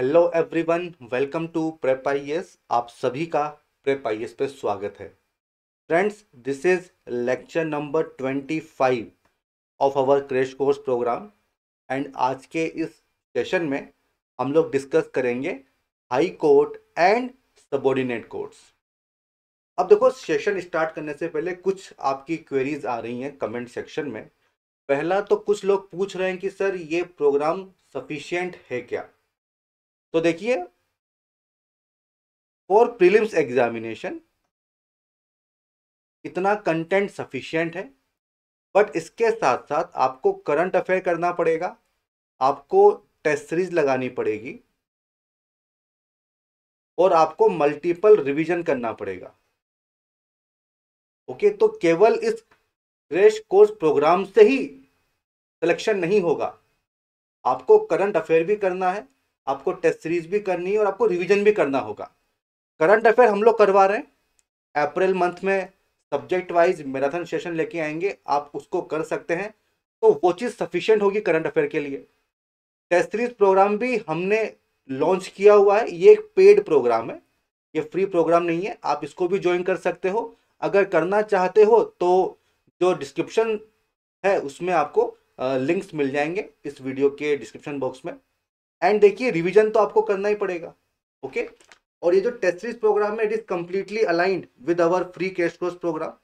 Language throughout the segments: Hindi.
Hello everyone welcome to prep I आप सभी का प्रेप आई e पे स्वागत है friends this is lecture number twenty five of our crash course programme and आज के इस सेशन में हम लोग डिस्कस करेंगे high court and subordinate courts अब देखो सेशन स्टार्ट करने से पहले कुछ आपकी क्वेरीज आ रही हैं कमेंट सेक्शन में पहला तो कुछ लोग पूछ रहे हैं कि सर ये प्रोग्राम सफिशियंट है क्या तो देखिए फॉर प्रीलिम्स एग्जामिनेशन इतना कंटेंट सफिशियंट है बट इसके साथ साथ आपको करंट अफेयर करना पड़ेगा आपको टेस्ट सीरीज लगानी पड़ेगी और आपको मल्टीपल रिवीजन करना पड़ेगा ओके तो केवल इस क्रेश कोर्स प्रोग्राम से ही सिलेक्शन नहीं होगा आपको करंट अफेयर भी करना है आपको टेस्ट सीरीज भी करनी है और आपको रिवीजन भी करना होगा करंट अफेयर हम लोग करवा रहे हैं अप्रैल मंथ में सब्जेक्ट वाइज मैराथन सेशन लेके आएंगे आप उसको कर सकते हैं तो वो चीज़ सफिशियंट होगी करंट अफेयर के लिए टेस्ट सीरीज प्रोग्राम भी हमने लॉन्च किया हुआ है ये एक पेड प्रोग्राम है ये फ्री प्रोग्राम नहीं है आप इसको भी ज्वाइन कर सकते हो अगर करना चाहते हो तो जो डिस्क्रिप्शन है उसमें आपको लिंक्स मिल जाएंगे इस वीडियो के डिस्क्रिप्शन बॉक्स में एंड देखिए रिविजन तो आपको करना ही पड़ेगा ओके okay? और ये जो टेस्ट सीरीज प्रोग्राम है it is completely aligned with our free cash course programme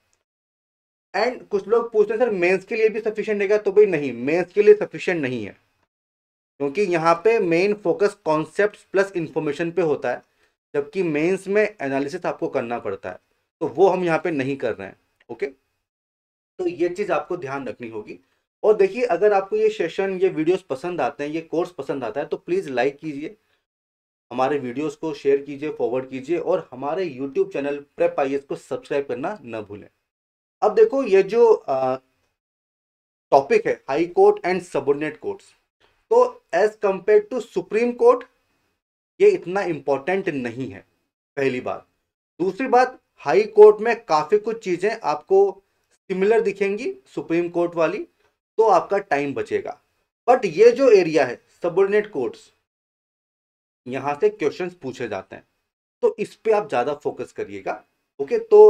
and कुछ लोग पूछते हैं सर मेंस के लिए भी सफिशियंट रहेगा तो भाई नहीं मेंस के लिए सफिशियंट नहीं है क्योंकि यहाँ पे main focus concept plus information पे होता है जबकि मेंस में एनालिसिस आपको करना पड़ता है तो वो हम यहाँ पे नहीं कर रहे हैं ओके तो ये चीज़ आपको ध्यान रखनी होगी और देखिए अगर आपको ये सेशन ये वीडियोस पसंद आते हैं ये कोर्स पसंद आता है तो प्लीज़ लाइक कीजिए हमारे वीडियोस को शेयर कीजिए फॉरवर्ड कीजिए और हमारे यूट्यूब चैनल प्रेप आई को सब्सक्राइब करना न भूलें अब देखो ये जो टॉपिक है high court and subordinate courts तो as compare to supreme court ये इतना इम्पोर्टेंट नहीं है पहली बात दूसरी बात हाई कोर्ट में काफ़ी कुछ चीज़ें आपको सिमिलर दिखेंगी सुप्रीम कोर्ट वाली तो आपका टाइम बचेगा बट ये जो एरिया है सबोर्डिनेट कोर्ट्स यहाँ से क्वेश्चंस पूछे जाते हैं तो इस पर आप ज़्यादा फोकस करिएगा ओके तो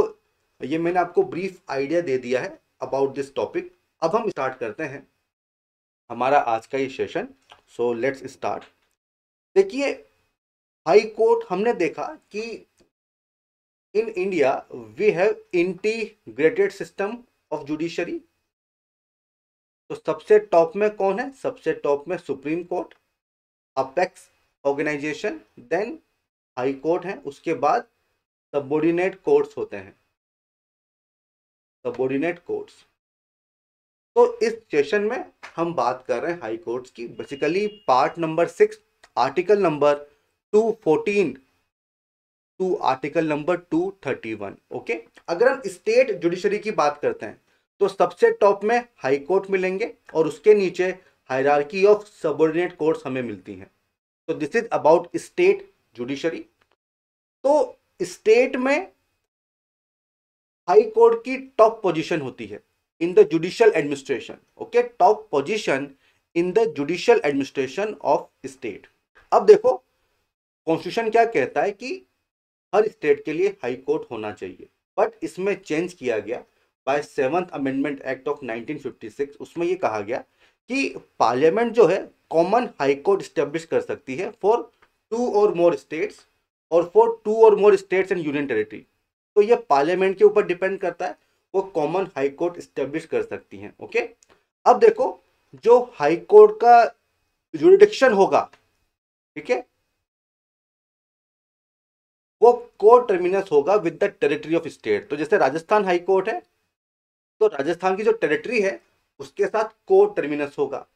ये मैंने आपको ब्रीफ आइडिया दे दिया है अबाउट दिस टॉपिक अब हम स्टार्ट करते हैं हमारा आज का ये सेशन सो लेट्स स्टार्ट देखिए हाई कोर्ट हमने देखा कि in India we have integrated system of judiciary तो सबसे टॉप में कौन है सबसे टॉप में supreme court apex organisation then high court है उसके बाद सबोर्डिनेट कोर्ट्स होते हैं सबोर्डिनेट कोर्ट्स तो इस सेशन में हम बात कर रहे हैं हाई कोर्ट्स की basically part number six article number two fourteen to article number two thirty one okay अगर हम स्टेट जुडिशरी की बात करते हैं तो सबसे टॉप में हाई कोर्ट मिलेंगे और उसके नीचे हायरार्की ऑफ सबोर्डिनेट कोर्ट्स हमें मिलती हैं तो this is about state judiciary तो स्टेट में हाई कोर्ट की टॉप पोजीशन होती है in the judicial administration okay top position in the judicial administration of state अब देखो कॉन्स्टिट्यूशन क्या कहता है कि हर स्टेट के लिए हाई कोर्ट होना चाहिए बट इसमें चेंज किया गया by seventh amendment act of 1956 उसमें ये कहा गया कि पार्लियामेंट जो है कॉमन हाई कोर्ट स्टेब्लिश कर सकती है for two or more states और for two or more states and union territory तो ये पार्लियामेंट के ऊपर डिपेंड करता है वो कॉमन हाई कोर्ट स्टेब्लिश कर सकती हैं ओके अब देखो जो हाई कोर्ट का जुडिडिक्शन होगा ठीक है वो कोर्ट टर्मिनस होगा with the territory of state तो जैसे राजस्थान हाई कोर्ट है तो राजस्थान की जो टेरिटरी है उसके साथ को टर्मिनस होगा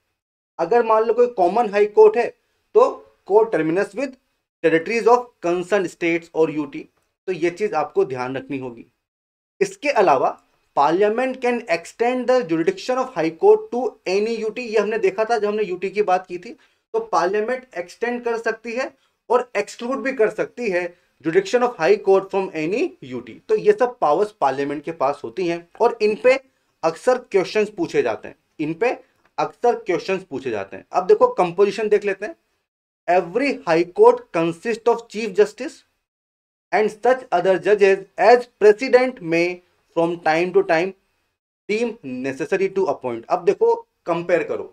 अगर मान लो कोई कॉमन हाई कोर्ट है तो को terminus with territories of concern states और यूटी तो ये चीज़ आपको ध्यान रखनी होगी इसके अलावा parliament can extend the jurisdiction of high court to any UT ये हमने देखा था जब हमने यूटी की बात की थी तो पार्लियामेंट एक्सटेंड कर सकती है और एक्सक्लूड भी कर सकती है jurisdiction of high court from any UT तो ये सब पावर्स पार्लियामेंट के पास होती हैं और इन पे अक्सर क्वेश्चन पूछे जाते हैं इन पे अक्सर क्वेश्चन पूछे जाते हैं अब देखो कंपोजिशन देख लेते हैं every high court consist of chief justice and such other जजेज as president may from time to time deem necessary to appoint अब देखो कंपेयर करो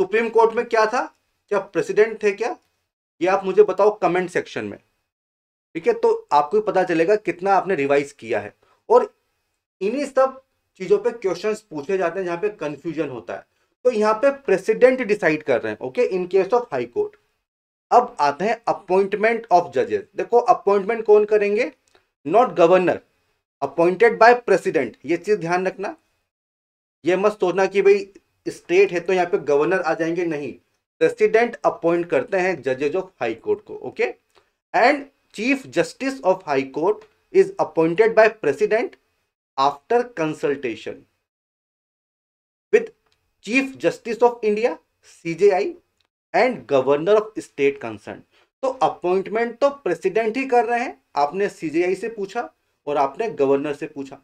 सुप्रीम कोर्ट में क्या था क्या प्रेसिडेंट थे क्या ये आप मुझे बताओ कमेंट सेक्शन में ठीक है तो आपको पता चलेगा कितना आपने रिवाइज किया है और इन्हीं सब चीज़ों पे क्वेश्चंस पूछे जाते हैं जहां पे कंफ्यूजन होता है तो यहाँ पे प्रेसिडेंट डिसाइड कर रहे हैं okay in case of high court अब आते हैं अपॉइंटमेंट ऑफ जजेस देखो अपॉइंटमेंट कौन करेंगे not governor appointed by president ये चीज़ ध्यान रखना ये मत सोचना कि भाई स्टेट है तो यहाँ पे गवर्नर आ जाएंगे नहीं प्रेसिडेंट अपॉइंट करते हैं जजेज ऑफ हाई कोर्ट को okay and chief justice of high court is appointed by president after consultation with chief justice of India CJI and governor of state concern तो अपॉइंटमेंट तो प्रेसिडेंट ही कर रहे हैं आपने सीजेआई से पूछा और आपने गवर्नर से पूछा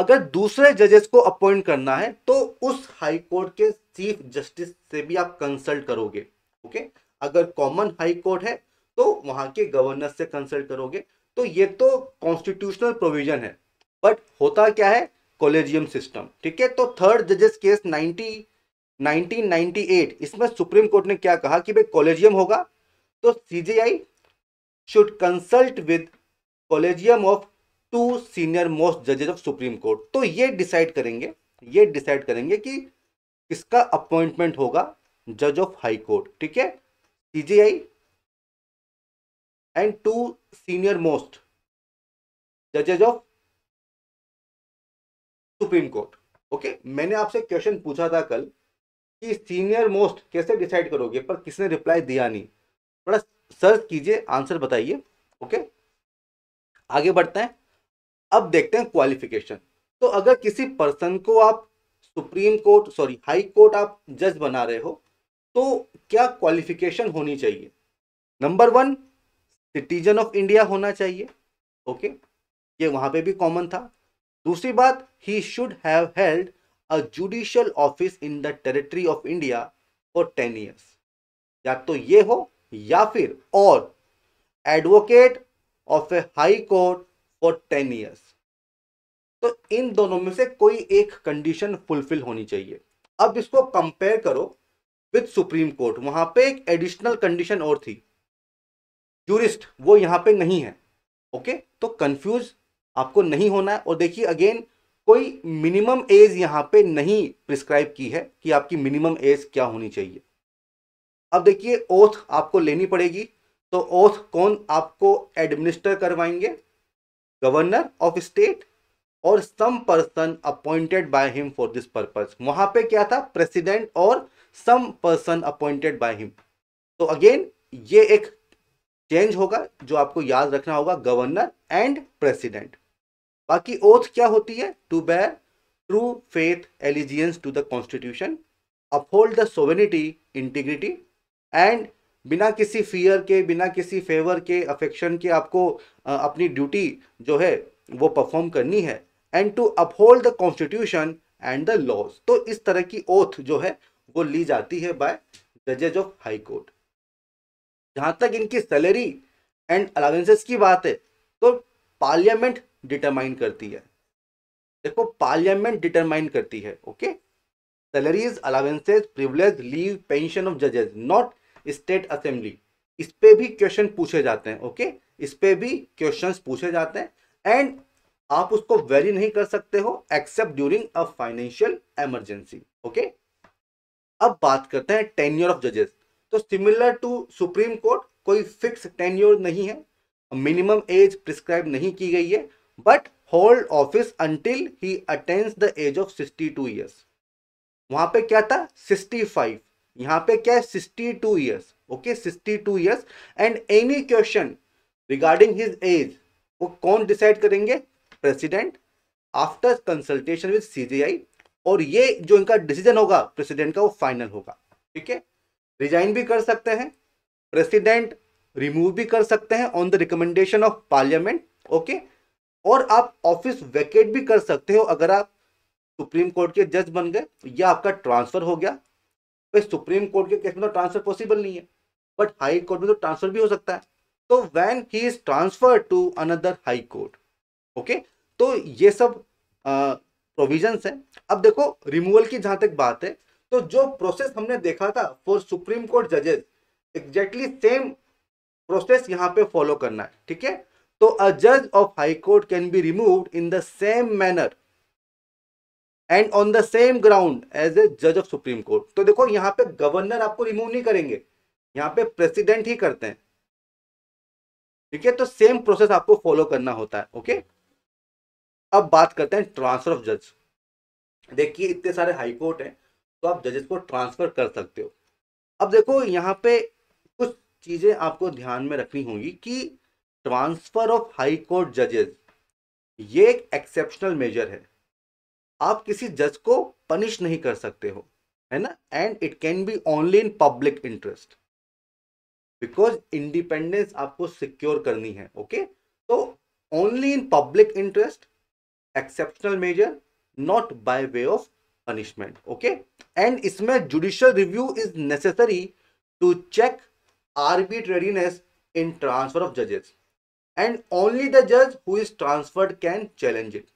अगर दूसरे जजेस को अपॉइंट करना है तो उस हाई कोर्ट के चीफ जस्टिस से भी आप कंसल्ट करोगे ओके अगर कॉमन हाई कोर्ट है तो वहां के गवर्नर से कंसल्ट करोगे तो ये तो कॉन्स्टिट्यूशनल प्रोविजन है बट होता क्या है कॉलेजियम सिस्टम ठीक है तो थर्ड जजेस केस 90 1998 इसमें सुप्रीम कोर्ट ने क्या कहा कि भाई कॉलेजियम होगा तो CJI should consult with collegium of two senior most जजेस ऑफ सुप्रीम कोर्ट तो ये डिसाइड करेंगे ये डिसाइड करेंगे कि किसका अपॉइंटमेंट होगा जज ऑफ हाई कोर्ट ठीक है CJI and two senior most जजेज ऑफ सुप्रीम कोर्ट ओके मैंने आपसे क्वेश्चन पूछा था कल कि सीनियर मोस्ट कैसे डिसाइड करोगे पर किसने रिप्लाई दिया नहीं थोड़ा सर्च कीजिए आंसर बताइए ओके आगे बढ़ते हैं अब देखते हैं क्वालिफिकेशन तो अगर किसी पर्सन को आप supreme court sorry high court आप जज बना रहे हो तो क्या क्वालिफिकेशन होनी चाहिए number one citizen of India होना चाहिए ओके ये वहां पे भी कॉमन था दूसरी बात he should have held a judicial office in the territory of India for ten years या तो ये हो या फिर or advocate of a high court for ten years तो इन दोनों में से कोई एक कंडीशन फुलफिल होनी चाहिए अब इसको कंपेयर करो विद सुप्रीम कोर्ट वहां पे एक एडिशनल कंडीशन और थी टूरिस्ट वो यहाँ पे नहीं है ओके तो कंफ्यूज आपको नहीं होना है और देखिए अगेन कोई मिनिमम एज यहाँ पे नहीं प्रिस्क्राइब की है कि आपकी मिनिमम एज क्या होनी चाहिए अब देखिए ओथ आपको लेनी पड़ेगी तो ओथ कौन आपको एडमिनिस्टर करवाएंगे governor of state or some person appointed by him for this purpose वहां पे क्या था president or some person appointed by him तो अगेन ये एक चेंज होगा जो आपको याद रखना होगा गवर्नर एंड प्रेसिडेंट बाकी ओथ क्या होती है to bear true faith allegiance to the constitution uphold the sovereignty integrity and बिना किसी फियर के बिना किसी फेवर के अफेक्शन के आपको आ, अपनी ड्यूटी जो है वो परफॉर्म करनी है and to uphold the constitution and the laws तो इस तरह की ओथ जो है वो ली जाती है बाय जजेज ऑफ हाई कोर्ट जहां तक इनकी सैलरी एंड अलाउंसेस की बात है तो पार्लियामेंट डिटरमाइन करती है देखो पार्लियामेंट डिटरमाइन करती है okay salaries allowances privilege leave pension of जजेस नॉट स्टेट असेंबली इस पे भी क्वेश्चन पूछे जाते हैं ओके इस पे भी क्वेश्चंस पूछे जाते हैं एंड आप उसको वेरी नहीं कर सकते हो except during a financial emergency okay अब बात करते हैं टेन्योर ऑफ जजेस तो सिमिलर टू सुप्रीम कोर्ट कोई फिक्स टेन्योर नहीं है मिनिमम एज प्रिस्क्राइब नहीं की गई है but hold office until he attains the age of sixty two years वहां पे क्या था सिक्सटी फाइव यहाँ पे क्या है sixty two years okay sixty two years and any question regarding his age वो कौन डिसाइड करेंगे president after consultation with C और ये जो इनका डिसीजन होगा प्रेसिडेंट का वो फाइनल होगा ठीक है रिजाइन भी कर सकते हैं प्रेसिडेंट रिमूव भी कर सकते हैं on the recommendation of parliament okay और आप ऑफिस वैकेट भी कर सकते हो अगर आप सुप्रीम कोर्ट के जज बन गए या आपका ट्रांसफर हो गया तो सुप्रीम कोर्ट के केस में तो ट्रांसफर पॉसिबल नहीं है बट हाई कोर्ट में तो ट्रांसफर भी हो सकता है तो when he is transfer to another high court okay तो ये सब प्रोविजंस हैं अब देखो रिमूवल की जहां तक बात है तो जो प्रोसेस हमने देखा था फॉर सुप्रीम कोर्ट जजेस एग्जैक्टली सेम प्रोसेस यहाँ पे फॉलो करना है ठीक है तो अ जज of high court can be removed in the same manner and on the same ground as a जज ऑफ सुप्रीम कोर्ट तो देखो यहाँ पे गवर्नर आपको रिमूव नहीं करेंगे यहाँ पे प्रेसिडेंट ही करते हैं ठीक है तो सेम प्रोसेस आपको फॉलो करना होता है ओके अब बात करते हैं ट्रांसफर ऑफ जज देखिए इतने सारे हाई कोर्ट हैं तो आप जजेस को ट्रांसफ़र कर सकते हो अब देखो यहाँ पे कुछ चीज़ें आपको ध्यान में रखनी होंगी कि ट्रांसफ़र ऑफ हाई कोर्ट जजेस ये एक एक्सेप्शनल मेजर है आप किसी जज को पनिश नहीं कर सकते हो है ना and it can be only in public interest because independence आपको सिक्योर करनी है ओके तो only in public interest exceptional major not by way of punishment okay and इसमें judicial review is necessary to check arbitrariness in transfer of जजेस एंड ओनली द जज who is transferred can challenge it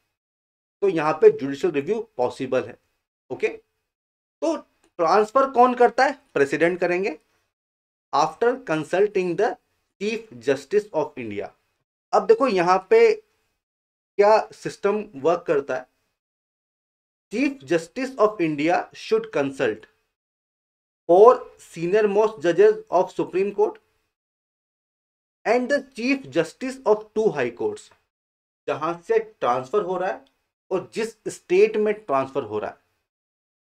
तो यहां पे जुडिशियल रिव्यू पॉसिबल है ओके तो ट्रांसफर कौन करता है प्रेसिडेंट करेंगे after consulting the chief justice of India अब देखो यहां पे क्या सिस्टम वर्क करता है chief justice of India should consult four senior most जजेस of supreme court and the chief justice of two high courts जहां से ट्रांसफर हो रहा है और जिस स्टेट में ट्रांसफर हो रहा है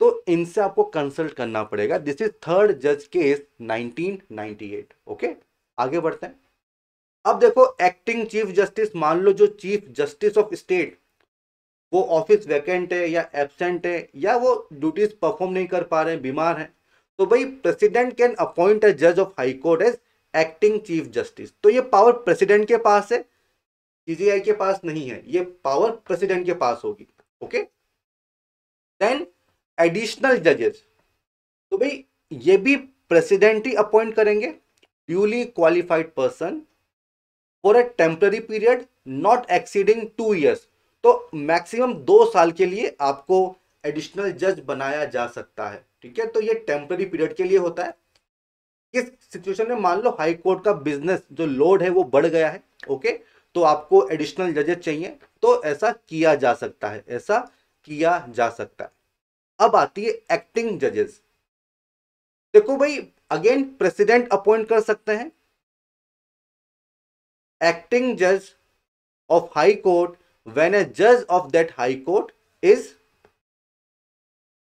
तो इनसे आपको कंसल्ट करना पड़ेगा दिस इज थर्ड जज केस 1998 ओके आगे बढ़ते हैं अब देखो एक्टिंग चीफ जस्टिस मान लो जो चीफ जस्टिस ऑफ स्टेट वो ऑफिस वैकेंट है या एबसेंट है या वो ड्यूटीज परफॉर्म नहीं कर पा रहे हैं बीमार हैं तो भाई प्रेसिडेंट कैन अपॉइंट अ जज of high court as acting chief justice तो ये पावर प्रेसिडेंट के पास है सीजीआई के पास नहीं है ये पावर प्रेसिडेंट के पास होगी ओके देन एडिशनल जजेस तो भाई ये भी प्रेसिडेंट ही अपॉइंट करेंगे duly qualified person for a temporary period not exceeding two years तो मैक्सिमम दो साल के लिए आपको एडिशनल जज बनाया जा सकता है ठीक है तो ये टेम्पररी पीरियड के लिए होता है इस सिचुएशन में मान लो हाई कोर्ट का बिजनेस जो लोड है वो बढ़ गया है ओके तो आपको एडिशनल जजेस चाहिए तो ऐसा किया जा सकता है ऐसा किया जा सकता है अब आती है एक्टिंग जजेस देखो भाई अगेन प्रेसिडेंट अपॉइंट कर सकते हैं एक्टिंग जज of high court when a जज of that high court is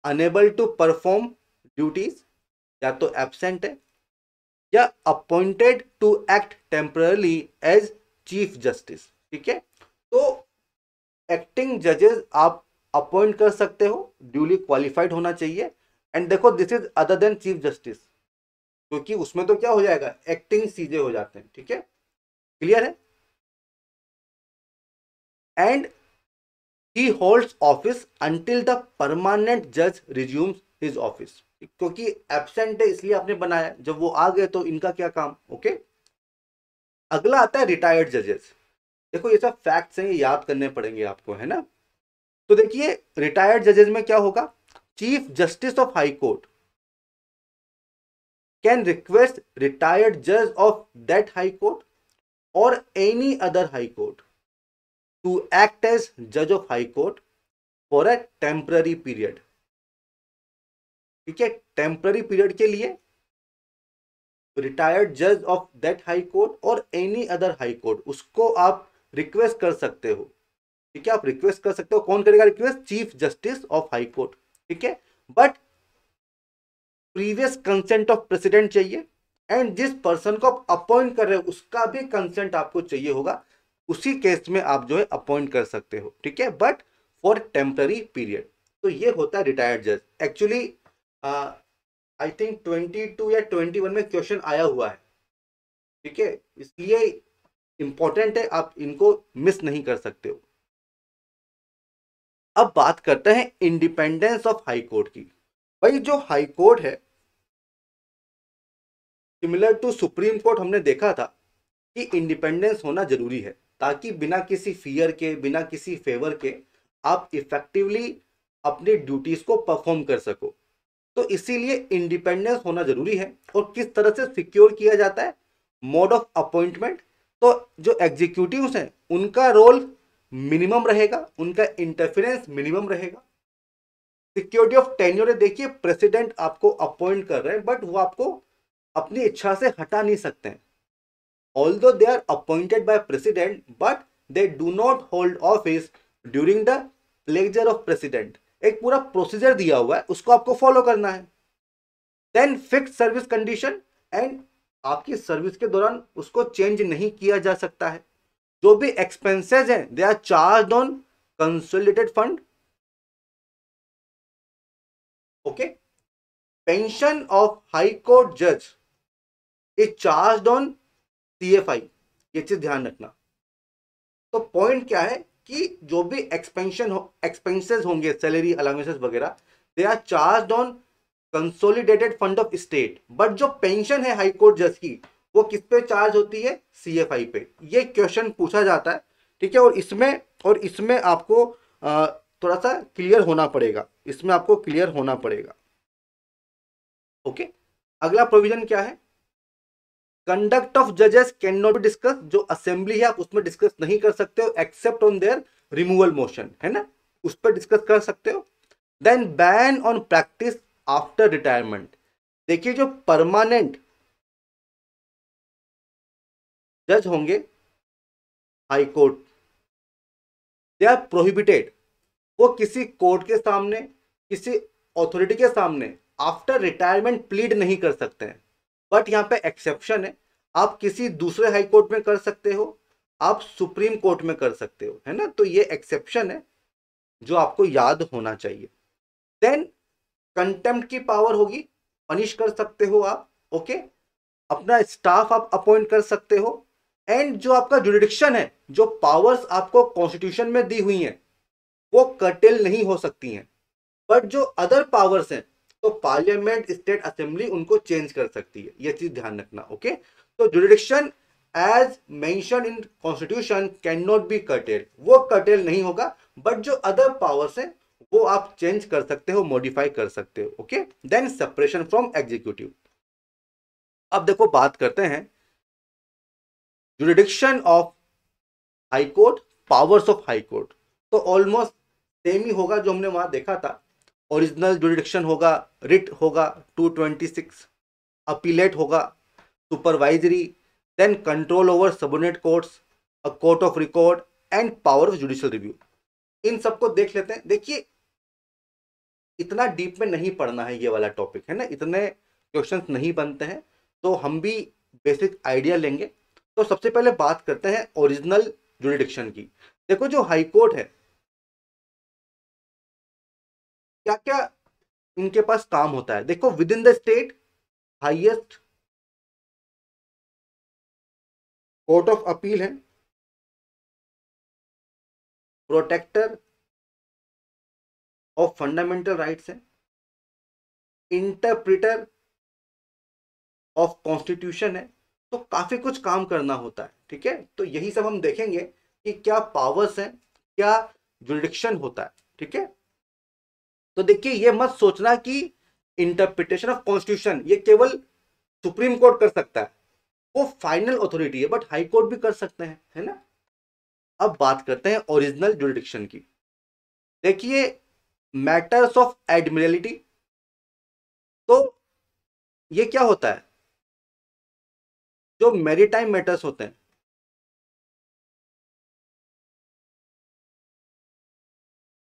unable to perform duties या तो एबसेंट है या appointed to act temporarily as chief justice ठीक है तो एक्टिंग जजेस आप अपॉइंट कर सकते हो ड्यूली क्वालिफाइड होना चाहिए एंड देखो this is other than chief justice क्योंकि उसमें तो क्या हो जाएगा एक्टिंग सीजे हो जाते हैं ठीक है क्लियर है and he holds office until the permanent जज रिज्यूम्स हिज ऑफिस क्योंकि एबसेंट है इसलिए आपने बनाया जब वो आ गए तो इनका क्या काम ओके okay? अगला आता है रिटायर्ड जजेस देखो ये सब फैक्ट्स हैं ये याद करने पड़ेंगे आपको है ना तो देखिए रिटायर्ड जजेस में क्या होगा chief justice of high court can request retired जज ऑफ दैट हाई कोर्ट और any other high court to act as जज of high court for a temporary period ठीक है टेम्पररी पीरियड के लिए रिटायर्ड जज ऑफ दैट हाई कोर्ट और एनी अदर हाई कोर्ट उसको आप रिक्वेस्ट कर सकते हो ठीक है आप रिक्वेस्ट कर सकते हो कौन करेगा request chief justice of high court ठीक है but previous consent of president चाहिए एंड जिस पर्सन को आप अपॉइंट कर रहे हो उसका भी कंसेंट आपको चाहिए होगा उसी केस में आप जो है अपॉइंट कर सकते हो ठीक है बट फॉर टेम्पररी पीरियड तो ये होता है रिटायर्ड जज actually I think twenty two या ट्वेंटी वन में क्वेश्चन आया हुआ है ठीक है इसलिए इंपॉर्टेंट है आप इनको मिस नहीं कर सकते हो अब बात करते हैं इंडिपेंडेंस ऑफ हाई कोर्ट की भाई जो हाई कोर्ट है सिमिलर टू सुप्रीम कोर्ट हमने देखा था कि इंडिपेंडेंस होना जरूरी है ताकि बिना किसी फियर के बिना किसी फेवर के आप इफेक्टिवली अपने ड्यूटीज़ को परफॉर्म कर सको तो इसीलिए इंडिपेंडेंस होना ज़रूरी है और किस तरह से सिक्योर किया जाता है मोड ऑफ अपॉइंटमेंट तो जो एग्जीक्यूटिव हैं उनका रोल मिनिमम रहेगा उनका इंटरफेरेंस मिनिमम रहेगा सिक्योरिटी ऑफ टेन्योर देखिए प्रेसिडेंट आपको अपॉइंट कर रहे हैं बट वो आपको अपनी इच्छा से हटा नहीं सकते हैं although they are appointed by president but they do not hold office during the pleasure of president एक पूरा प्रोसीजर दिया हुआ है उसको आपको फॉलो करना है then fix service condition and आपकी सर्विस के दौरान उसको चेंज नहीं किया जा सकता है जो भी एक्सपेंसेस हैं they are charge on consolidated fund okay pension of high court जज is charge on C F I ये चीज़ ध्यान रखना तो पॉइंट क्या है कि जो भी एक्सपेंशन हो एक्सपेंसेस होंगे सैलरी अलाउंसेस वगैरह they are charge on consolidated fund of state but जो पेंशन है हाई कोर्ट जज की वो किस पे चार्ज होती है आई पे ये क्वेश्चन पूछा जाता है ठीक है और इसमें और इसमें आपको थोड़ा सा क्लियर होना पड़ेगा इसमें आपको क्लियर होना पड़ेगा ओके अगला प्रोविजन क्या है कंडक्ट ऑफ जजेस कैन नॉट बी डिस्कस जो असेंबली है आप उसमें डिस्कस नहीं कर सकते हो except on their removal motion है ना उस पर डिस्कस कर सकते हो then ban on practice after retirement देखिए जो परमानेंट जज होंगे high court they are prohibited वो किसी कोर्ट के सामने किसी ऑथोरिटी के सामने आफ्टर रिटायरमेंट प्लीड नहीं कर सकते हैं बट यहाँ पे एक्सेप्शन है आप किसी दूसरे हाई कोर्ट में कर सकते हो आप सुप्रीम कोर्ट में कर सकते हो है ना तो ये एक्सेप्शन है जो आपको याद होना चाहिए देन कंटेम्प्ट की पावर होगी पनिश कर सकते हो आप ओके अपना स्टाफ आप अपॉइंट कर सकते हो एंड जो आपका जुडिक्शन है जो पावर्स आपको कॉन्स्टिट्यूशन में दी हुई हैं वो कटेल नहीं हो सकती हैं बट जो अदर पावर्स हैं तो पार्लियामेंट स्टेट असेंबली उनको चेंज कर सकती है यह चीज ध्यान रखना ओके तो jurisdiction as mention in constitution can not be curtail वो कटेल नहीं होगा बट जो अदर पावर्स है वो आप चेंज कर सकते हो मॉडिफाई कर सकते हो okay then separation from executive अब देखो बात करते हैं jurisdiction of high court powers of high court तो ऑलमोस्ट सेम ही होगा जो हमने वहां देखा था ओरिजिनल जुडिडिक्शन होगा रिट होगा 226 अपीलेट होगा supervisory then control over subordinate courts a court of record and power of judicial review इन सबको देख लेते हैं देखिए इतना डीप में नहीं पढ़ना है ये वाला टॉपिक है ना इतने क्वेश्चंस नहीं बनते हैं तो हम भी बेसिक आइडिया लेंगे तो सबसे पहले बात करते हैं ओरिजिनल जुडिडिक्शन की देखो जो हाई कोर्ट है क्या क्या इनके पास काम होता है देखो within the state highest court of appeal है प्रोटेक्टर ऑफ फंडामेंटल राइट्स है इंटरप्रिटर ऑफ कॉन्स्टिट्यूशन है तो काफी कुछ काम करना होता है ठीक है तो यही सब हम देखेंगे कि क्या पावर्स हैं क्या जुडिक्शन होता है ठीक है तो देखिए ये मत सोचना कि इंटरप्रिटेशन ऑफ कॉन्स्टिट्यूशन ये केवल सुप्रीम कोर्ट कर सकता है वो फाइनल अथॉरिटी है बट हाई कोर्ट भी कर सकते हैं है ना अब बात करते हैं ओरिजिनल जुडिक्शन की देखिए मैटर्स ऑफ एडमिरलिटी तो ये क्या होता है जो मेरीटाइम मैटर्स होते हैं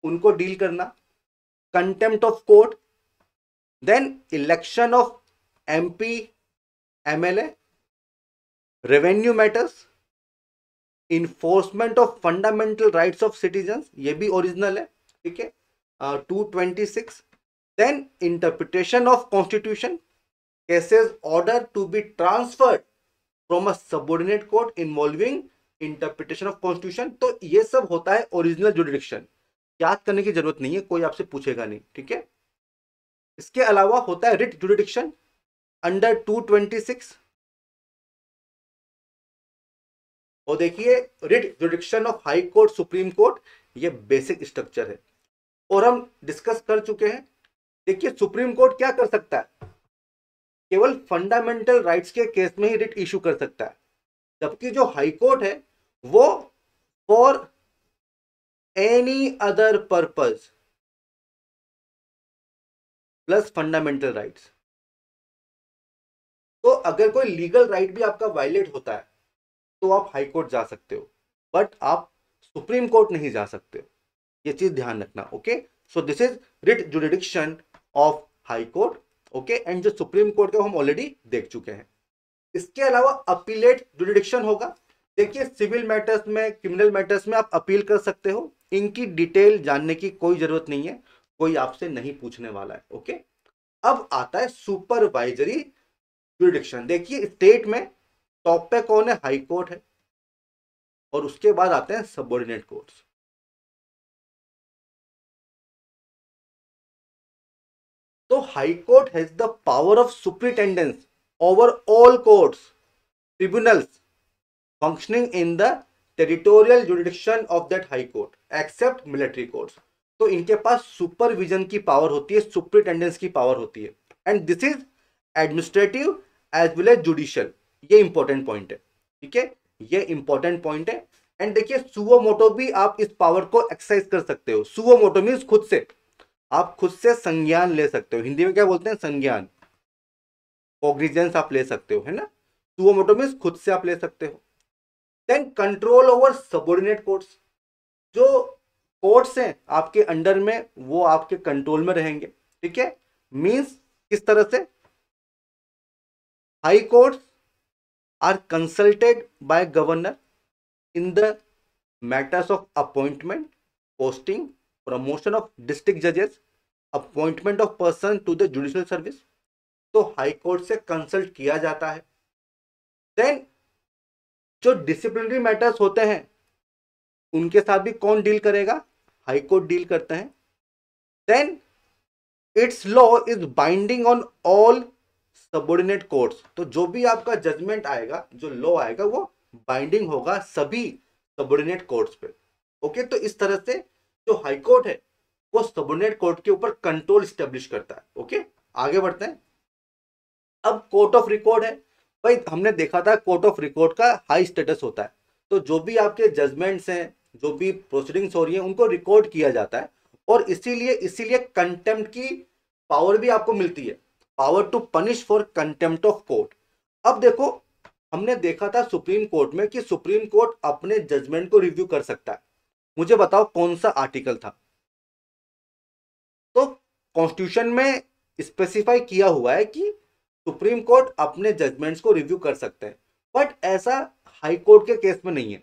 उनको डील करना of court then election of M P M L A revenue matters enforcement of fundamental right of citizen ये भी ओरिजिनल है ठीक है two twenty six then interpretation of constitution cases order to be transferred from a subordinate court involving interpretation of constitution तो ये सब होता है ओरिजिनल जुडिडिक्शन याद करने की जरूरत नहीं है कोई आपसे पूछेगा नहीं ठीक है इसके अलावा होता है writ jurisdiction under two twenty six और देखिए writ jurisdiction of high court supreme court ये बेसिक स्ट्रक्चर है और हम डिस्कस कर चुके हैं देखिए सुप्रीम कोर्ट क्या कर सकता है केवल फंडामेंटल राइट्स के केस में ही रिट इश्यू कर सकता है जबकि जो हाई कोर्ट है वो for any other purpose plus fundamental rights तो अगर कोई लीगल राइट right भी आपका वायलेट होता है तो आप हाई कोर्ट जा सकते हो बट आप सुप्रीम कोर्ट नहीं जा सकते हो ये चीज ध्यान रखना okay so this is writ jurisdiction of high court okay and जो सुप्रीम कोर्ट का हम ऑलरेडी देख चुके हैं इसके अलावा अपीलेट जुडिडिक्शन होगा देखिए सिविल मैटर्स में क्रिमिनल मैटर्स में आप अपील कर सकते हो इनकी डिटेल जानने की कोई जरूरत नहीं है कोई आपसे नहीं पूछने वाला है ओके अब आता है सुपरवाइजरी प्रिडिक्शन देखिए स्टेट में टॉप पे कौन है हाई कोर्ट है और उसके बाद आते हैं सबोर्डिनेट कोर्ट्स तो high court has the power of superintendence over all courts tribunals functioning in the territorial jurisdiction of that high court except military court तो इनके पास सुपरविजन की पावर होती है सुप्रिटेंडेंस की पावर होती है and this is administrative as well as judicial ये इंपॉर्टेंट पॉइंट है ठीक है ये इंपॉर्टेंट पॉइंट है एंड देखिए सुवो मोटो भी आप इस पावर को एक्सरसाइज कर सकते हो सुवो मोटो मीन्स खुद से आप खुद से संज्ञान ले सकते हो हिंदी में क्या बोलते हैं संज्ञान कॉग्निजेंस आप ले सकते हो है ना सुवो मोटो मीन्स खुद से आप ले सकते हो then control over subordinate courts जो कोर्ट्स हैं आपके अंडर में वो आपके कंट्रोल में रहेंगे ठीक है मींस किस तरह से high courts are consulted by governor in the matters of appointment posting promotion of district जजेस appointment of person to the judicial service तो हाई कोर्ट से कंसल्ट किया जाता है देन जो डिसिप्लिनरी मैटर्स होते हैं उनके साथ भी कौन डील करेगा हाई कोर्ट डील करते हैं then it's law is binding on all subordinate courts तो जो भी आपका जजमेंट आएगा जो लॉ आएगा वो बाइंडिंग होगा सभी सबोर्डिनेट कोर्ट्स पे ओके तो इस तरह से जो हाई कोर्ट है वो सबोर्डिनेट कोर्ट के ऊपर कंट्रोल स्टेब्लिश करता है ओके आगे बढ़ते हैं अब कोर्ट ऑफ रिकॉर्ड है भाई हमने देखा था कोर्ट ऑफ रिकॉर्ड का हाई स्टेटस होता है तो जो भी आपके जजमेंट्स हैं जो भी प्रोसीडिंग्स हो रही हैं उनको रिकॉर्ड किया जाता है और इसीलिए इसीलिए कंटेम्प्ट की पावर भी आपको मिलती है power to punish for contempt of court अब देखो हमने देखा था सुप्रीम कोर्ट में कि सुप्रीम कोर्ट अपने जजमेंट को रिव्यू कर सकता है मुझे बताओ कौन सा आर्टिकल था तो कॉन्स्टिट्यूशन में स्पेसिफाई किया हुआ है कि सुप्रीम कोर्ट अपने जजमेंट्स को रिव्यू कर सकते हैं बट ऐसा हाई कोर्ट के केस में नहीं है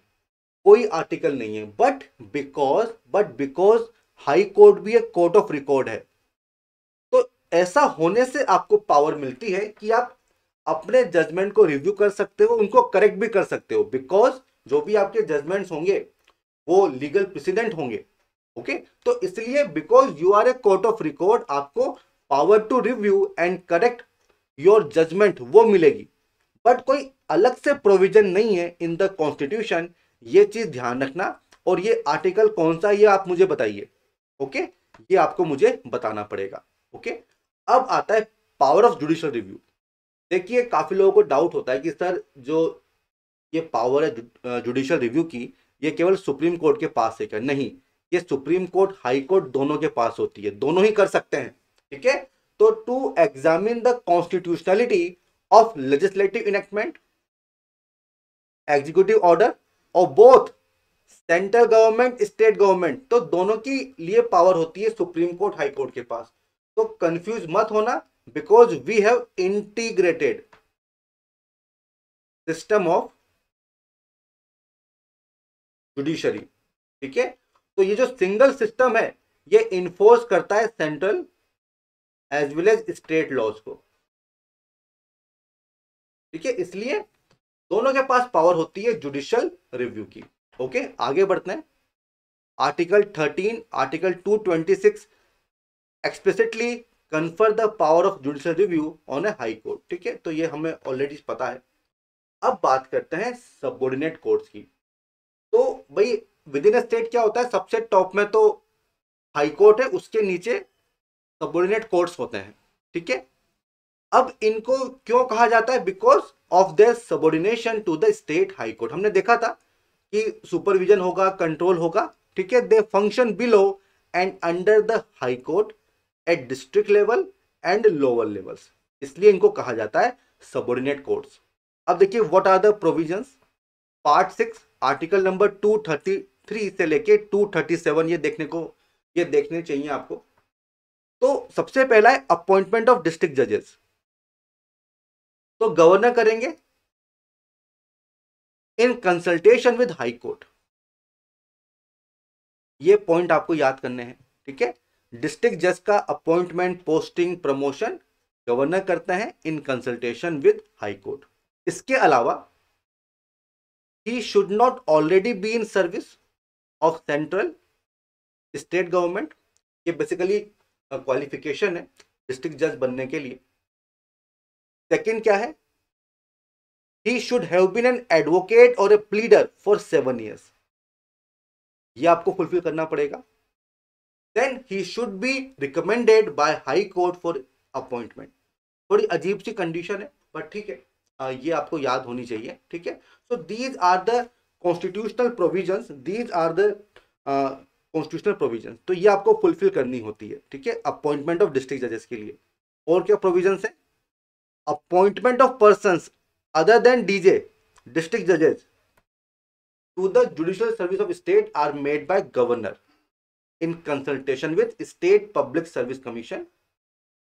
कोई आर्टिकल नहीं है but because but because high court भी एक कोर्ट ऑफ रिकॉर्ड है तो ऐसा होने से आपको पावर मिलती है कि आप अपने जजमेंट को रिव्यू कर सकते हो उनको करेक्ट भी कर सकते हो बिकॉज जो भी आपके जजमेंट्स होंगे वो लीगल प्रेसिडेंट होंगे ओके okay? तो इसलिए because you are a court of record आपको power to review and correct your judgment वो मिलेगी बट कोई अलग से प्रोविजन नहीं है इन द कॉन्स्टिट्यूशन ये चीज़ ध्यान रखना और ये आर्टिकल कौन सा ये आप मुझे बताइए ओके ये आपको मुझे बताना पड़ेगा ओके अब आता है पावर ऑफ जुडिशल रिव्यू देखिए काफ़ी लोगों को डाउट होता है कि सर जो ये पावर है जुडिशल रिव्यू की ये केवल सुप्रीम कोर्ट के पास है क्या नहीं ये सुप्रीम कोर्ट हाई कोर्ट दोनों के पास होती है दोनों ही कर सकते हैं ठीक है तो to examine the constitutionality of legislative enactment executive order और both central government state government तो दोनों की लिए पावर होती है सुप्रीम कोर्ट हाई कोर्ट के पास तो कंफ्यूज मत होना because we have integrated system of judiciary ठीक है तो ये जो सिंगल सिस्टम है ये इन्फोर्स करता है central as well as state laws को ठीक है इसलिए दोनों के पास पावर होती है जुडिशल रिव्यू की ओके आगे बढ़ते हैं article 13 article 226 explicitly confer the power of judicial review on a high court ठीक है तो ये हमें ऑलरेडी पता है अब बात करते हैं सबोर्डिनेट कोर्ट्स की तो भाई विद इन स्टेट क्या होता है सबसे टॉप में तो हाई कोर्ट है उसके नीचे सबोर्डिनेट कोर्ट्स होते हैं ठीक है अब इनको क्यों कहा जाता है because of the subordination to the state high court हमने देखा था कि सुपरविजन होगा कंट्रोल होगा ठीक है they function below and under the high court at district level and lower levels इसलिए इनको कहा जाता है सबोर्डिनेट कोर्ट्स अब देखिए what are the provisions part six article number two thirty three से लेके टू थर्टी सेवन ये देखने को ये देखने चाहिए आपको तो सबसे पहला है अपॉइंटमेंट ऑफ डिस्ट्रिक्ट जजेस तो गवर्नर करेंगे in consultation with high court ये पॉइंट आपको याद करने हैं ठीक है डिस्ट्रिक्ट जज का अपॉइंटमेंट पोस्टिंग प्रमोशन गवर्नर करते हैं in consultation with high court इसके अलावा he should not already be in service of central state government ये बेसिकली क्वालिफिकेशन है डिस्ट्रिक्ट जज बनने के लिए सेकंड क्या है he should have been an advocate और a pleader for seven years ये आपको फुलफिल करना पड़ेगा then he should be recommended by high court for appointment थोड़ी अजीब सी कंडीशन है बट ठीक है आ, ये आपको याद होनी चाहिए ठीक है so these are the constitutional provision these are the constitutional provision तो ये आपको फुलफिल करनी होती है ठीक है अपॉइंटमेंट ऑफ डिस्ट्रिक्ट जजेस के लिए और क्या प्रोविजन है appointment of person other than DJ district जजेस to the judicial service of state are made by governor in consultation with state public service commission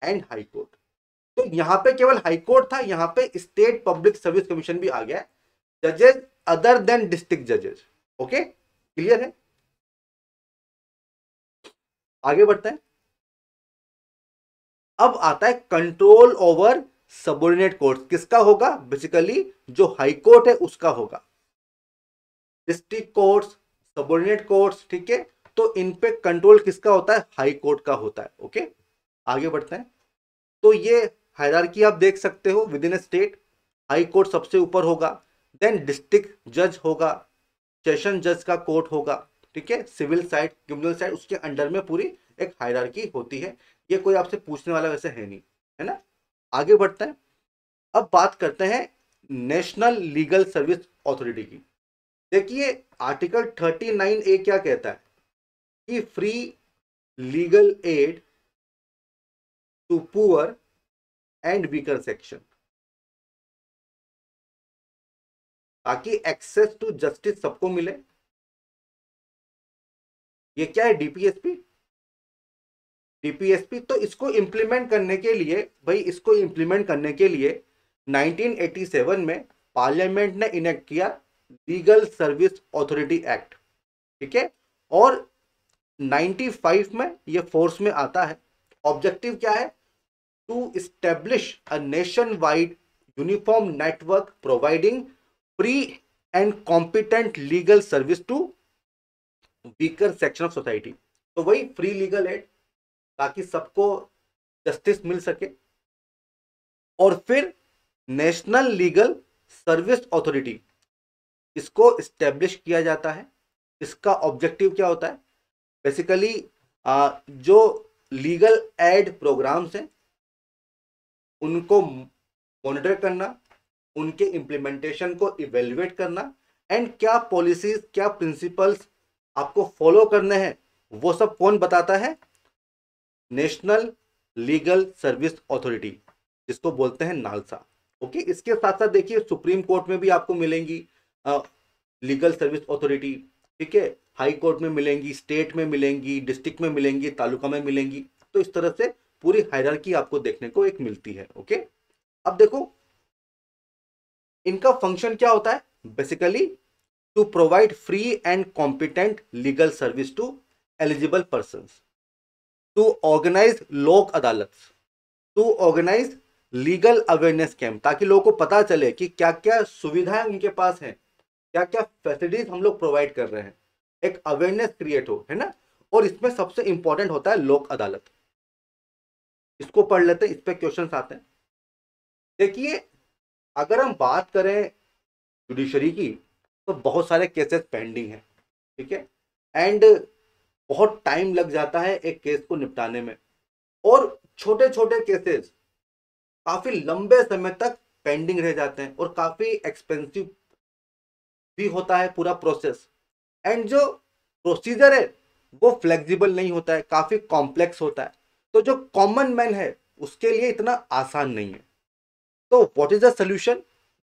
and high court तो यहाँ पे केवल हाईकोर्ट था यहाँ पे स्टेट पब्लिक सर्विस कमीशन भी आ गया जजेस अदर देन डिस्ट्रिक्ट जजेस ओके क्लियर है आगे बढ़ते हैं अब आता है कंट्रोल ओवर सबोर्डिनेट कोर्ट किसका होगा बेसिकली जो हाई कोर्ट है उसका होगा डिस्ट्रिक्ट कोर्ट सबोर्डिनेट कोर्ट ठीक है तो इन पे कंट्रोल किसका होता है हाई कोर्ट का होता है ओके आगे बढ़ते हैं तो ये की आप देख सकते हो within a state high court सबसे ऊपर होगा देन डिस्ट्रिक्ट जज होगा सेशन जज का कोर्ट होगा ठीक है सिविल साइड क्रिमिनल साइड उसके अंडर में पूरी एक हायरकी होती है ये कोई आपसे पूछने वाला वैसे है नहीं है ना आगे बढ़ते हैं अब बात करते हैं नेशनल लीगल सर्विस ऑथोरिटी की देखिए आर्टिकल 39 ए क्या कहता है कि free legal aid to poor and weaker section ताकि एक्सेस टू जस्टिस सबको मिले ये क्या है डीपीएसपी डीपीएसपी तो इसको इम्प्लीमेंट करने के लिए भाई इसको इम्प्लीमेंट करने के लिए 1987 में पार्लियामेंट ने इनेक्ट किया लीगल सर्विस ऑथोरिटी एक्ट ठीक है और 95 में ये फोर्स में आता है ऑब्जेक्टिव क्या है to establish a nation wide uniform network providing free and competent legal service to weaker section of society तो वही फ्री लीगल एड ताकि सबको जस्टिस मिल सके और फिर नेशनल लीगल सर्विस अथॉरिटी इसको इस्टेब्लिश किया जाता है इसका ऑब्जेक्टिव क्या होता है बेसिकली जो लीगल एड प्रोग्राम्स हैं उनको मॉनिटर करना उनके इम्प्लीमेंटेशन को इवेल्युएट करना एंड क्या पॉलिसीज क्या प्रिंसिपल्स आपको फॉलो करने हैं वो सब कौन बताता है नेशनल लीगल सर्विस अथॉरिटी जिसको बोलते हैं नालसा ओके इसके साथ साथ देखिए सुप्रीम कोर्ट में भी आपको मिलेंगी आ, लीगल सर्विस अथॉरिटी ठीक है हाई कोर्ट में मिलेंगी स्टेट में मिलेंगी डिस्ट्रिक्ट में मिलेंगी तालुका में मिलेंगी तो इस तरह से पूरी हायरकी आपको देखने को एक मिलती है ओके अब देखो इनका फंक्शन क्या होता है basically to provide free and competent legal service to eligible persons, to organize lok adalats, to organize legal awareness camp ताकि लोगों को पता चले कि क्या क्या सुविधाएं उनके पास हैं क्या क्या फैसिलिटीज हम लोग प्रोवाइड कर रहे हैं एक अवेयरनेस क्रिएट हो है ना और इसमें सबसे इंपॉर्टेंट होता है लोक अदालत इसको पढ़ लेते हैं इस पर क्वेश्चन आते हैं देखिए अगर हम बात करें जुडिशरी की तो बहुत सारे केसेस पेंडिंग हैं ठीक है एंड बहुत टाइम लग जाता है एक केस को निपटाने में और छोटे छोटे केसेस काफी लंबे समय तक पेंडिंग रह जाते हैं और काफी एक्सपेंसिव भी होता है पूरा प्रोसेस एंड जो प्रोसीजर है वो फ्लेक्सिबल नहीं होता है काफी कॉम्प्लेक्स होता है तो जो कॉमन मैन है उसके लिए इतना आसान नहीं है तो what is the solution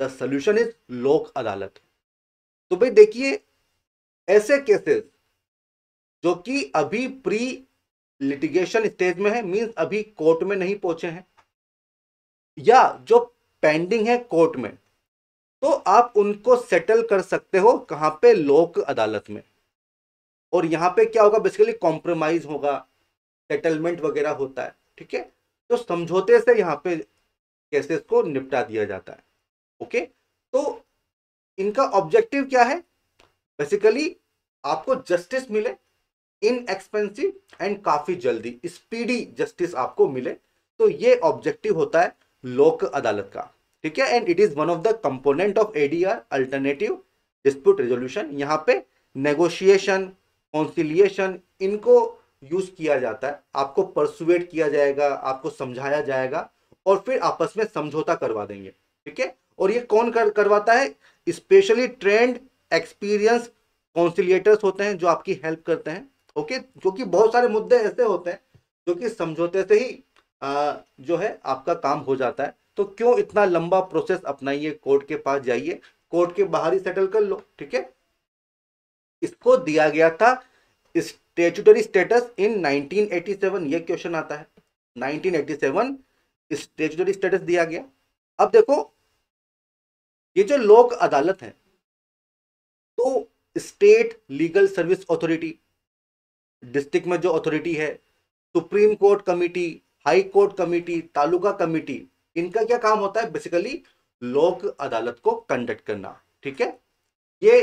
the solution is Lok Adalat तो भाई देखिए ऐसे केसेस जो कि अभी प्री लिटिगेशन स्टेज में है मींस अभी कोर्ट में नहीं पहुंचे हैं या जो पेंडिंग है कोर्ट में तो आप उनको सेटल कर सकते हो कहां पे लोक अदालत में और यहां पे क्या होगा बेसिकली कॉम्प्रोमाइज होगा सेटलमेंट वगैरह होता है ठीक है तो समझौते से यहां पे केसेस को निपटा दिया जाता है ओके तो इनका ऑब्जेक्टिव क्या है बेसिकली आपको जस्टिस मिले इनएक्सपेंसिव एंड काफी जल्दी स्पीडी जस्टिस आपको मिले तो ये ऑब्जेक्टिव होता है लोक अदालत का ठीक है and it is one of the component of ADR alternative dispute resolution यहाँ पे नेगोशिएशन कॉन्सिलियेशन इनको यूज किया जाता है आपको परसुएट किया जाएगा आपको समझाया जाएगा और फिर आपस में समझौता करवा देंगे ठीक है और ये कौन कर करवाता है स्पेशली ट्रेंड एक्सपीरियंस काउंसिलेटर्स होते हैं जो आपकी हेल्प करते हैं ओके जो कि बहुत सारे मुद्दे ऐसे होते हैं जो कि समझौते से ही आ, जो है आपका काम हो जाता है तो क्यों इतना लंबा प्रोसेस अपनाइए कोर्ट के पास जाइए कोर्ट के बाहर ही सेटल कर लो ठीक है इसको दिया गया था स्टेचुटरी स्टेटस इन 1987 ये क्वेश्चन आता है 1987 स्टेचुटरी स्टेटस दिया गया अब देखो ये जो लोक अदालत है तो state legal service authority district में जो अथॉरिटी है supreme court committee high court committee taluka committee इनका क्या काम होता है बेसिकली लोक अदालत को कंडक्ट करना ठीक है ये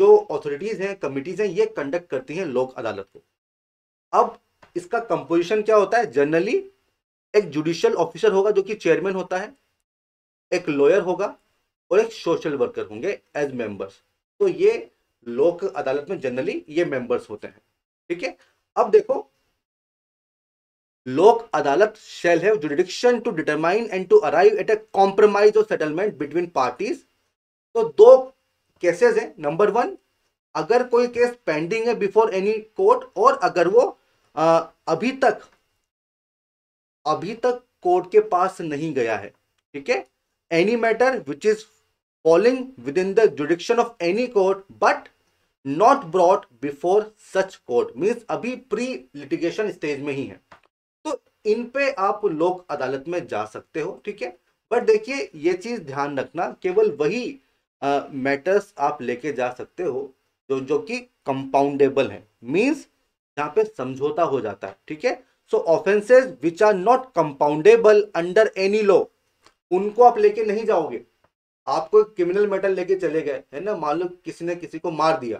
जो अथॉरिटीज हैं कमिटीज हैं ये कंडक्ट करती हैं लोक अदालत को अब इसका कंपोजिशन क्या होता है जनरली एक जुडिशियल ऑफिसर होगा जो कि चेयरमैन होता है एक लॉयर होगा और एक सोशल वर्कर होंगे एज मेंबर्स तो ये लोक अदालत में जनरली ये मेंबर्स होते हैं ठीक है अब देखो Lok Adalat shall have jurisdiction to determine and to arrive at a compromise और सेटलमेंट बिटवीन पार्टीज तो दो केसेस हैं नंबर वन अगर कोई केस पेंडिंग है बिफोर एनी कोर्ट और अगर वो आ, अभी तक अभी तक कोर्ट के पास नहीं गया है ठीक है any matter which is falling within the jurisdiction of any court but not brought before such court means अभी प्री लिटिगेशन स्टेज में ही है तो इन पे आप लोक अदालत में जा सकते हो ठीक है बट देखिए ये चीज ध्यान रखना केवल वही मैटर्स uh, आप लेके जा सकते हो जो जो कि कंपाउंडेबल है मीन्स यहाँ पे समझौता हो जाता है ठीक है so offences which are not compoundable under any law उनको आप लेके नहीं जाओगे आपको क्रिमिनल मैटर लेके चले गए है ना मान लो किसी ने किसी को मार दिया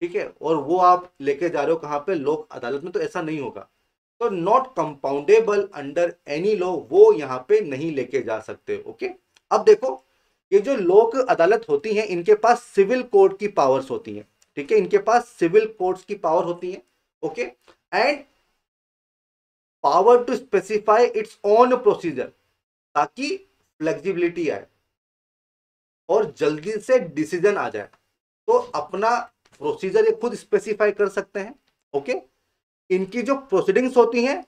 ठीक है और वो आप लेके जा रहे हो कहाँ पे लोक अदालत में तो ऐसा नहीं होगा तो not compoundable under any law वो यहाँ पे नहीं लेके जा सकते ओके अब देखो ये जो लोक अदालत होती है इनके पास सिविल कोर्ट की पावर्स होती है ठीक है इनके पास सिविल कोर्ट की पावर होती है okay and power to specify its own procedure ताकि फ्लेक्सिबिलिटी आए और जल्दी से डिसीजन आ जाए तो अपना प्रोसीजर ये खुद स्पेसिफाई कर सकते हैं ओके इनकी जो प्रोसीडिंग्स होती हैं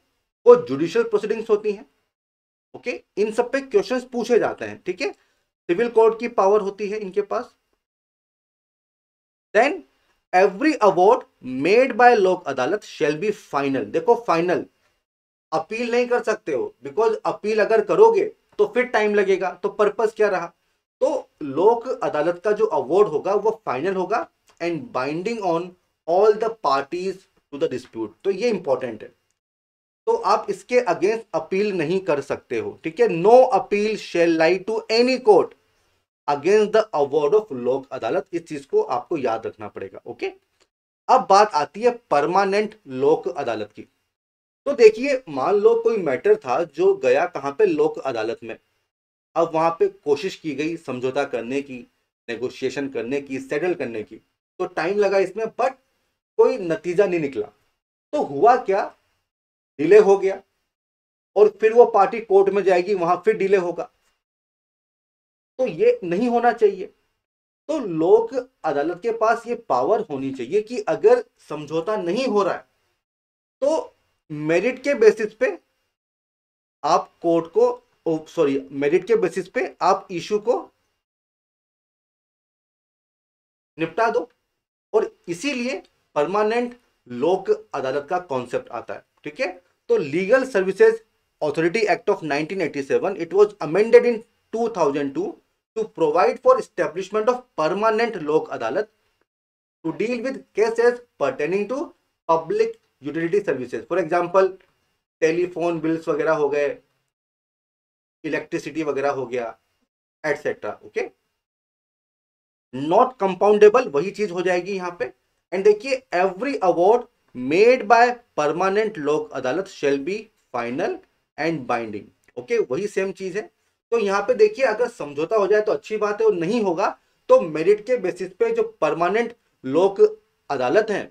वो जुडिशियल प्रोसीडिंग्स होती हैं ओके इन सब पे क्वेश्चंस पूछे जाते हैं ठीक है सिविल कोर्ट की पावर होती है इनके पास then every award made by Lok Adalat shall be final देखो फाइनल अपील नहीं कर सकते हो बिकॉज अपील अगर करोगे तो फिर टाइम लगेगा तो पर्पज क्या रहा तो लोक अदालत का जो अवार्ड होगा वो फाइनल होगा and binding on all the parties to the dispute तो ये इंपॉर्टेंट है तो आप इसके अगेंस्ट अपील नहीं कर सकते हो ठीक है no appeal shall lie to any court against the award of Lok Adalat इस चीज को आपको याद रखना पड़ेगा ओके अब बात आती है परमानेंट लोक अदालत की तो देखिए मान लो कोई मैटर था जो गया कहां पे लोक अदालत में अब वहाँ पे कोशिश की गई समझौता करने की नेगोशिएशन करने की सेटल करने की तो टाइम लगा इसमें बट कोई नतीजा नहीं निकला तो हुआ क्या डिले हो गया और फिर वो पार्टी कोर्ट में जाएगी वहां फिर डिले होगा तो ये नहीं होना चाहिए तो लोक अदालत के पास ये पावर होनी चाहिए कि अगर समझौता नहीं हो रहा है तो मेरिट के बेसिस पे आप कोर्ट को सॉरी मेरिट के बेसिस पे आप इशू को निपटा दो और इसीलिए परमानेंट लोक अदालत का कॉन्सेप्ट आता है ठीक है तो legal services authority act of 1987 it was amended in 2002 to provide for establishment of permanent Lok Adalat to deal with cases pertaining to public utility services for example telephone bills वगैरह हो गए इलेक्ट्रिसिटी वगैरह हो गया एटसेट्रा ओके नॉट कंपाउंडेबल वही चीज हो जाएगी यहाँ पे एंड देखिए every award made by permanent Lok Adalat shall be final and binding okay वही सेम चीज है तो यहाँ पे देखिए अगर समझौता हो जाए तो अच्छी बात है और नहीं होगा तो मेरिट के बेसिस पे जो परमानेंट लोक अदालत है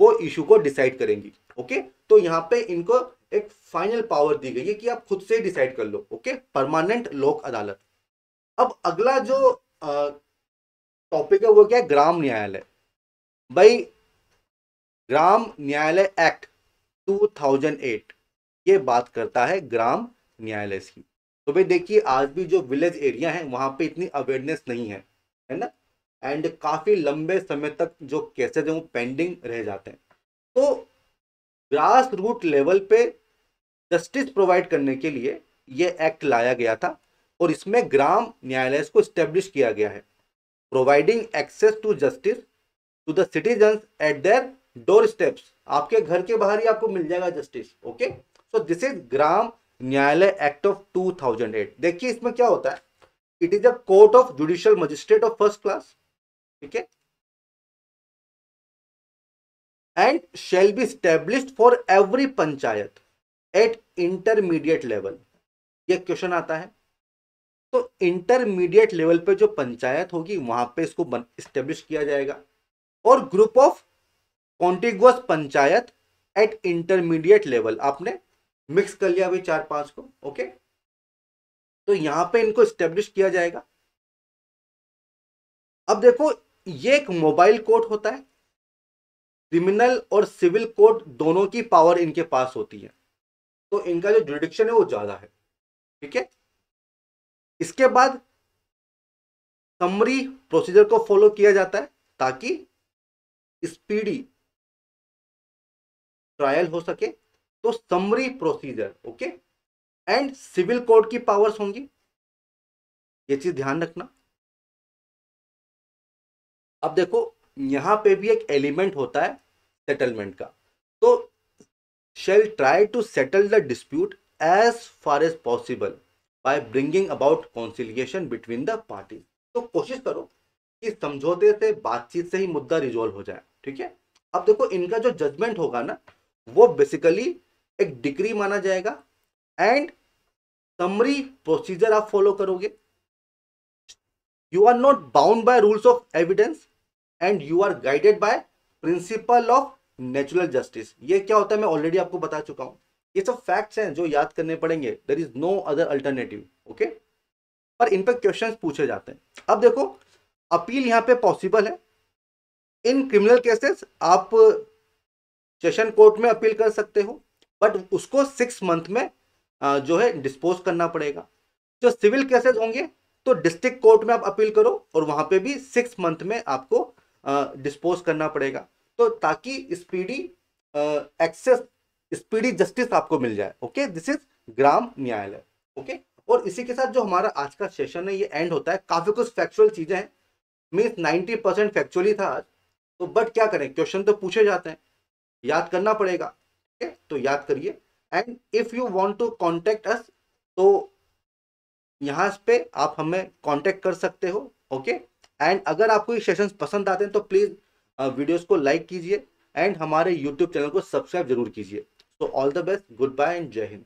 वो इशू को डिसाइड करेंगी ओके तो यहाँ पे इनको एक फाइनल पावर दी गई है कि आप खुद से डिसाइड कर लो ओके परमानेंट लोक अदालत अब अगला जो टॉपिक है वो क्या है ग्राम न्यायालय भाई ग्राम न्यायालय एक्ट 2008 ये बात करता है ग्राम न्यायालय की तो भाई देखिए आज भी जो विलेज एरिया है वहां पे इतनी अवेयरनेस नहीं है है ना एंड काफ़ी लंबे समय तक जो केसेज है वो पेंडिंग रह जाते हैं तो ग्रास रूट लेवल पे जस्टिस प्रोवाइड करने के लिए यह एक्ट लाया गया था और इसमें ग्राम न्यायालय को स्टेब्लिश किया गया है providing access to justice to the citizen at their door steps आपके घर के बाहर ही आपको मिल जाएगा justice okay so this is Gram Nyayalaya act of 2008 देखिए इसमें क्या होता है it is a court of judicial magistrate of first class ठीक है and shall be establish for every panchayat at intermediate level ये क्वेश्चन आता है तो इंटरमीडिएट लेवल पे जो पंचायत होगी वहां पे इसको स्टेब्लिश किया जाएगा और group of contiguous panchayat at intermediate level आपने मिक्स कर लिया अभी चार पांच को ओके तो यहां पे इनको स्टेब्लिश किया जाएगा अब देखो ये एक मोबाइल कोर्ट होता है क्रिमिनल और सिविल कोर्ट दोनों की पावर इनके पास होती है तो इनका जो जुडिक्शन है वो ज्यादा है ठीक है इसके बाद समरी प्रोसीजर को फॉलो किया जाता है ताकि स्पीडी ट्रायल हो सके तो summary procedure okay and civil code की पावर्स होंगी ये चीज ध्यान रखना अब देखो यहां पे भी एक एलिमेंट होता है सेटलमेंट का तो shall try to settle the dispute as far as possible by bringing about conciliation between the parties. तो कोशिश करो कि समझौते से बातचीत से ही मुद्दा रिजोल्व हो जाए ठीक है अब देखो इनका जो जजमेंट होगा ना वो बेसिकली एक डिग्री माना जाएगा एंड समरी प्रोसीजर आप फॉलो करोगे you are not bound by rules of evidence and you are guided by principle of natural justice ये क्या होता है मैं ऑलरेडी आपको बता चुका हूँ ये सब फैक्ट्स हैं जो याद करने पड़ेंगे there is no other alternative okay पर इन पर क्वेश्चन पूछे जाते हैं अब देखो अपील यहाँ पे पॉसिबल है इन क्रिमिनल केसेस आप सेशन कोर्ट में अपील कर सकते हो बट उसको सिक्स मंथ में जो है डिस्पोज करना पड़ेगा जो सिविल केसेस होंगे तो डिस्ट्रिक्ट कोर्ट में आप अपील करो और वहां पे भी सिक्स मंथ में आपको डिस्पोज करना पड़ेगा तो ताकि स्पीडी एक्सेस स्पीडी जस्टिस आपको मिल जाए ओके दिस इज ग्राम न्यायालय ओके और इसी के साथ जो हमारा आज का सेशन है ये एंड होता है काफी कुछ फैक्चुअल चीजें हैं मीन्स नाइन्टी परसेंट फैक्चुअली था आज तो बट क्या करें क्वेश्चन तो पूछे जाते हैं याद करना पड़ेगा ठीक है तो याद करिए and if you want to contact us तो यहाँ पे आप हमें कॉन्टेक्ट कर सकते हो ओके एंड अगर आपको ये सेशन पसंद आते हैं तो प्लीज़ वीडियोस को लाइक कीजिए एंड हमारे यूट्यूब चैनल को सब्सक्राइब जरूर कीजिए so all the best good bye and जय हिंद